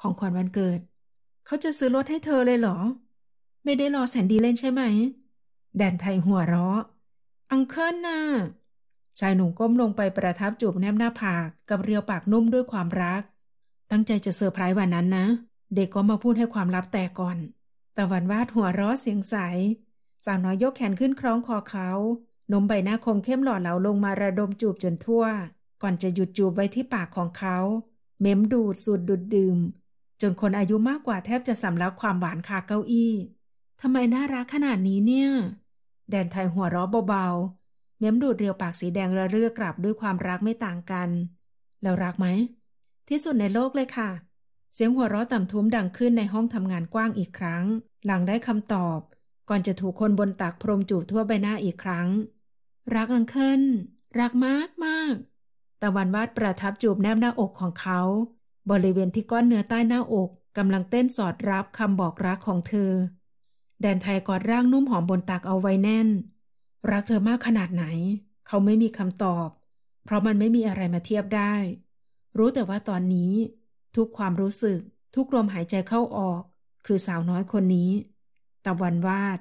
ของขวัญวันเกิด เขาจะซื้อรถให้เธอเลยเหรอ ไม่ได้รอแสนดีเล่นใช่ไหม แดนไทยหัวเราะ อังเคิลน่ะ ชายหนุ่มก้มลงไปประทับจูบแนมหน้าผากกับเรียวปากนุ่มด้วยความรัก ตั้งใจจะเซอร์ไพรส์วันนั้นนะ เด็กก็มาพูดให้ความลับแต่ก่อน ตะวันวาดหัวเราะเสียงใส สาวน้อยยกแขนขึ้นคล้องคอเขา นมใบหน้าคมเข้มหล่อเหลาลงมาระดมจูบจนทั่ว ก่อนจะหยุดจูบไว้ที่ปากของเขา เม้มดูดสูดดูดดื่มจนคนอายุมากกว่าแทบจะสำลักความหวานคาเก้าอี้ ทำไมน่ารักขนาดนี้เนี่ย แดนไทยหัวเราะเบาๆเม้มดูดเรียวปากสีแดงระเรื่อกลับด้วยความรักไม่ต่างกัน แล้วรักไหม ที่สุดในโลกเลยค่ะ เสียงหัวเราะต่ำทุ้มดังขึ้นในห้องทำงานกว้างอีกครั้ง หลังได้คำตอบ ก่อนจะถูกคนบนตักพรมจูบทั่วใบหน้าอีกครั้ง รักอังเคิลรักมากมากตะวันวาดประทับจูบแนบหน้าอกของเขาบริเวณที่ก้อนเนื้อใต้หน้าอกกำลังเต้นสอดรับคำบอกรักของเธอ แดนไทยกอดร่างนุ่มหอมบนตักเอาไว้แน่น รักเธอมากขนาดไหน เขาไม่มีคำตอบ เพราะมันไม่มีอะไรมาเทียบได้ รู้แต่ว่าตอนนี้ทุกความรู้สึกทุกลมหายใจเข้าออก คือสาวน้อยคนนี้ ตะวันวาด